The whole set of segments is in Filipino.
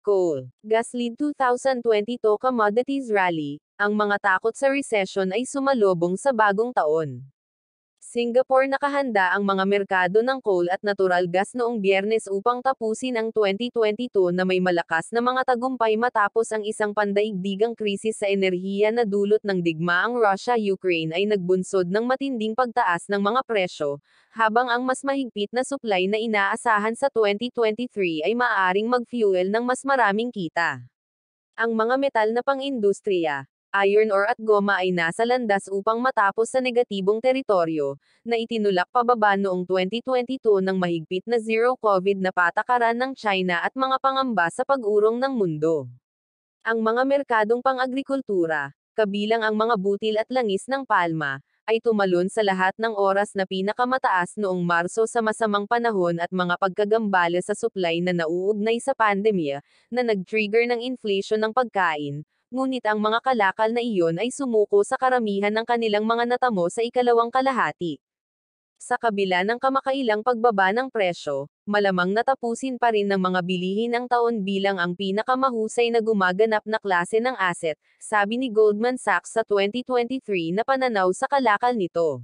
Coal, gasoline 2022 commodities rally, ang mga takot sa recession ay sumalobong sa bagong taon. Singapore nakahanda ang mga merkado ng coal at natural gas noong biyernes upang tapusin ang 2022 na may malakas na mga tagumpay matapos ang isang pandaigdigang krisis sa enerhiya na dulot ng digmaang Russia-Ukraine ay nagbunsod ng matinding pagtaas ng mga presyo, habang ang mas mahigpit na supply na inaasahan sa 2023 ay maaaring mag-fuel ng mas maraming kita. Ang mga metal na pang-industriya, iron ore at goma ay nasa landas upang matapos sa negatibong teritoryo, na itinulak pababa noong 2022 ng mahigpit na zero-COVID na patakaran ng China at mga pangamba sa pag-urong ng mundo. Ang mga merkadong pang-agrikultura, kabilang ang mga butil at langis ng palma, ay tumalon sa lahat ng oras na pinakamataas noong Marso sa masamang panahon at mga pagkagambala sa supply na nauugnay sa pandemya, na nag-trigger ng inflation ng pagkain, ngunit ang mga kalakal na iyon ay sumuko sa karamihan ng kanilang mga natamo sa ikalawang kalahati. Sa kabila ng kamakailang pagbaba ng presyo, malamang natapusin pa rin ng mga bilihin ang taon bilang ang pinakamahusay na gumaganap na klase ng asset, sabi ni Goldman Sachs sa 2023 na pananaw sa kalakal nito.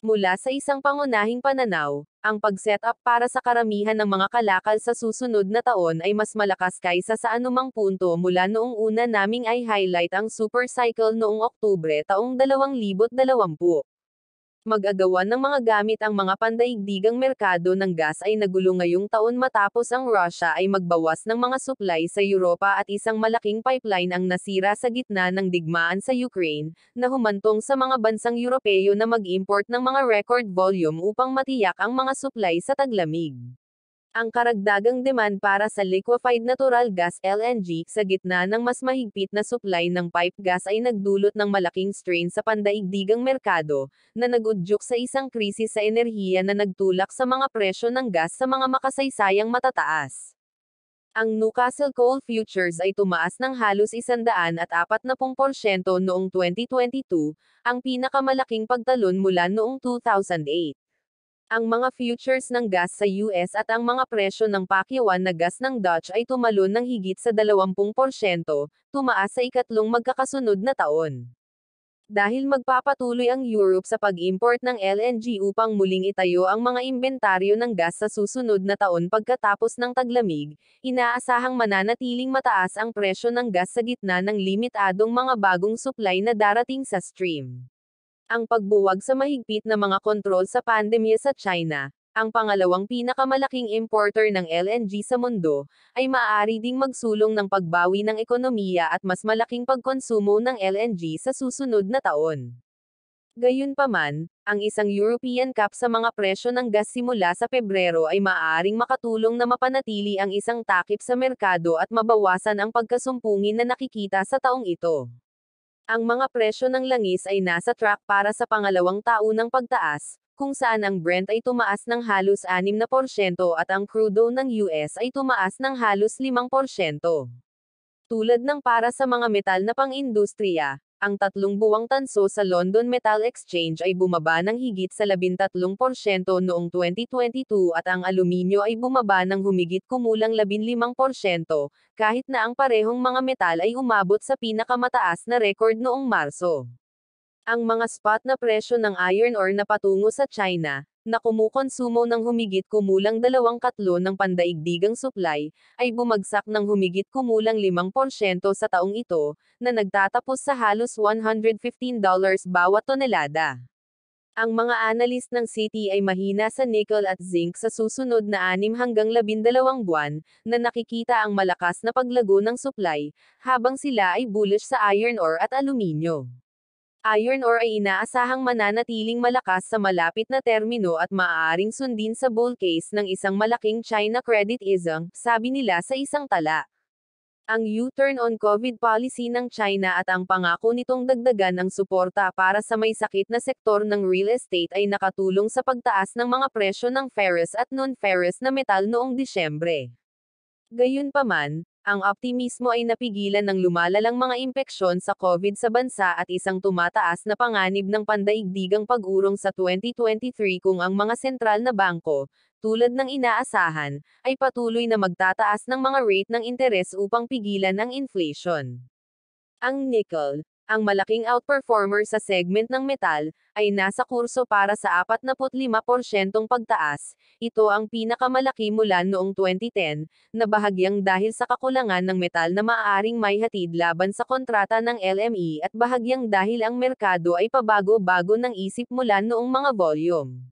Mula sa isang pangunahing pananaw, ang pag-setup para sa karamihan ng mga kalakal sa susunod na taon ay mas malakas kaysa sa anumang punto mula noong una naming ay highlight ang super cycle noong Oktubre taong 2020. Mag-agawan ng mga gamit ang mga pandaigdigang merkado ng gas ay nagulo ngayong taon matapos ang Russia ay magbawas ng mga supply sa Europa at isang malaking pipeline ang nasira sa gitna ng digmaan sa Ukraine, na humantong sa mga bansang Europeo na mag-import ng mga record volume upang matiyak ang mga supply sa taglamig ang karagdagang demand para sa liquefied natural gas LNG sa gitna ng mas mahigpit na supply ng pipe gas ay nagdulot ng malaking strain sa pandaigdigang merkado, na nagudyok sa isang krisis sa enerhiya na nagtulak sa mga presyo ng gas sa mga makasaysayang matataas. Ang Newcastle Coal Futures ay tumaas ng halos 140% noong 2022, ang pinakamalaking pagtalon mula noong 2008. Ang mga futures ng gas sa US at ang mga presyo ng pakiwan na gas ng Dutch ay tumalon ng higit sa 20%, tumaas sa ikatlong magkakasunod na taon. Dahil magpapatuloy ang Europe sa pag-import ng LNG upang muling itayo ang mga imbentaryo ng gas sa susunod na taon pagkatapos ng taglamig, inaasahang mananatiling mataas ang presyo ng gas sa gitna ng limitadong mga bagong supply na darating sa stream ang pagbuwag sa mahigpit na mga kontrol sa pandemya sa China, ang pangalawang pinakamalaking importer ng LNG sa mundo, ay maaari ding magsulong ng pagbawi ng ekonomiya at mas malaking pagkonsumo ng LNG sa susunod na taon. Gayunpaman, ang isang European cap sa mga presyo ng gas simula sa Pebrero ay maaaring makatulong na mapanatili ang isang takip sa merkado at mabawasan ang pagkasumpungin na nakikita sa taong ito. Ang mga presyo ng langis ay nasa track para sa pangalawang taunang pagtaas, kung saan ang Brent ay tumaas ng halos 6% at ang crudo ng US ay tumaas ng halos 5%. Tulad ng para sa mga metal na pang-industriya, ang tatlong buwang tanso sa London Metal Exchange ay bumaba ng higit sa 13% noong 2022 at ang aluminyo ay bumaba ng humigit kumulang 15%, kahit na ang parehong mga metal ay umabot sa pinakamataas na record noong Marso. Ang mga spot na presyo ng iron ore na patungo sa China, na kumukonsumo ng humigit kumulang dalawang katlo ng pandaigdigang supply, ay bumagsak ng humigit kumulang 5% sa taong ito, na nagtatapos sa halos $115 bawat tonelada. Ang mga analyst ng City ay mahina sa nickel at zinc sa susunod na 6 hanggang 12 buwan, na nakikita ang malakas na paglago ng supply, habang sila ay bullish sa iron ore at aluminyo. Iron ore ay inaasahang mananatiling malakas sa malapit na termino at maaaring sundin sa bull case ng isang malaking China credit isang, sabi nila sa isang tala. Ang U-turn on COVID policy ng China at ang pangako nitong dagdagan ng suporta para sa may sakit na sektor ng real estate ay nakatulong sa pagtaas ng mga presyo ng ferrous at non-ferrous na metal noong Disyembre. Gayunpaman, ang optimismo ay napigilan ng lumalalang mga impeksyon sa COVID sa bansa at isang tumataas na panganib ng pandaigdigang pag-urong sa 2023 kung ang mga sentral na bangko, tulad ng inaasahan, ay patuloy na magtataas ng mga rate ng interes upang pigilan ang inflation. Ang nickel, ang malaking outperformer sa segment ng metal, ay nasa kurso para sa 45% pagtaas, ito ang pinakamalaki mula noong 2010, na bahagyang dahil sa kakulangan ng metal na maaaring may hatid laban sa kontrata ng LME at bahagyang dahil ang merkado ay pabago-bago ng isip mula noong mga volume.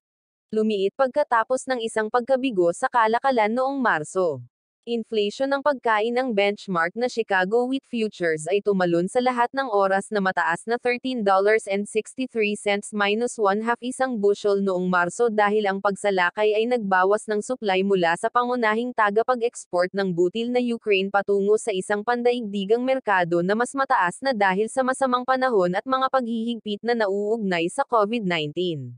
Lumiit pagkatapos ng isang pagkabigo sa kalakalan noong Marso. Inflation ng pagkain ang benchmark na Chicago Wheat Futures ay tumalon sa lahat ng oras na mataas na $13.63 minus 1 half isang bushel noong Marso dahil ang pagsalakay ay nagbawas ng supply mula sa pangunahing tagapag-export ng butil na Ukraine patungo sa isang pandaigdigang merkado na mas mataas na dahil sa masamang panahon at mga paghihigpit na nauugnay sa COVID-19.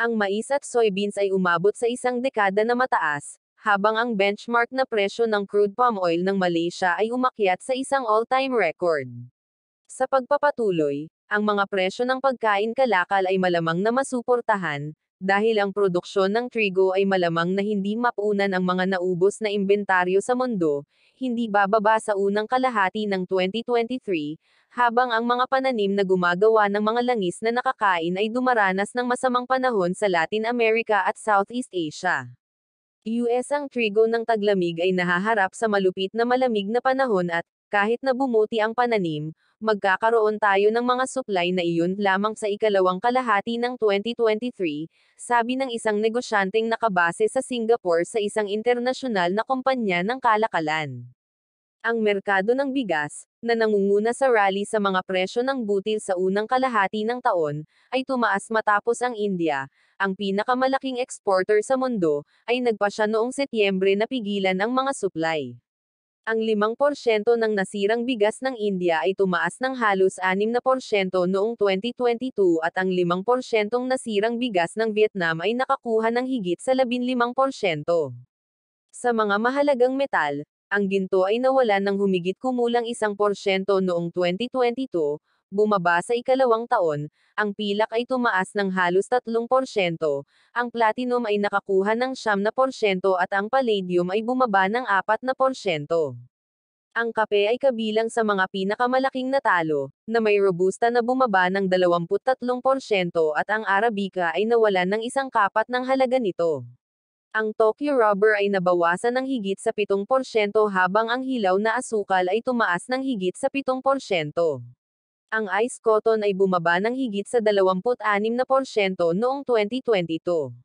Ang mais at soybeans ay umabot sa isang dekada na mataas, habang ang benchmark na presyo ng crude palm oil ng Malaysia ay umakyat sa isang all-time record. Sa pagpapatuloy, ang mga presyo ng pagkain kalakal ay malamang na masuportahan, dahil ang produksyon ng trigo ay malamang na hindi mapunan ang mga naubos na imbentaryo sa mundo, hindi bababa sa unang kalahati ng 2023, habang ang mga pananim na gumagawa ng mga langis na nakakain ay dumaranas ng masamang panahon sa Latin America at Southeast Asia. US ang trigo ng taglamig ay nahaharap sa malupit na malamig na panahon at, kahit na bumuti ang pananim, magkakaroon tayo ng mga supply na iyon lamang sa ikalawang kalahati ng 2023, sabi ng isang negosyanteng nakabase sa Singapore sa isang internasyonal na kumpanya ng kalakalan ang merkado ng bigas, na nangunguna sa rally sa mga presyo ng butil sa unang kalahati ng taon, ay tumaas matapos ang India, ang pinakamalaking exporter sa mundo, ay nagpa siya noong Setyembre na pigilan ang mga supply. Ang 5% ng nasirang bigas ng India ay tumaas ng halos 6% noong 2022 at ang 5% nasirang bigas ng Vietnam ay nakakuha ng higit sa 15%. Sa mga mahalagang metal, ang ginto ay nawalan ng humigit kumulang 1% noong 2022, bumaba sa ikalawang taon, ang pilak ay tumaas ng halos 3%, ang platinum ay nakakuha ng 7% at ang palladium ay bumaba ng 4%. Ang kape ay kabilang sa mga pinakamalaking natalo, na may robusta na bumaba ng 23% at ang arabica ay nawalan ng isang kapat ng halaga nito. Ang Tokyo rubber ay nabawasan ng higit sa 7% habang ang hilaw na asukal ay tumaas ng higit sa 7%. Ang ice cotton ay bumaba ng higit sa 26% noong 2022.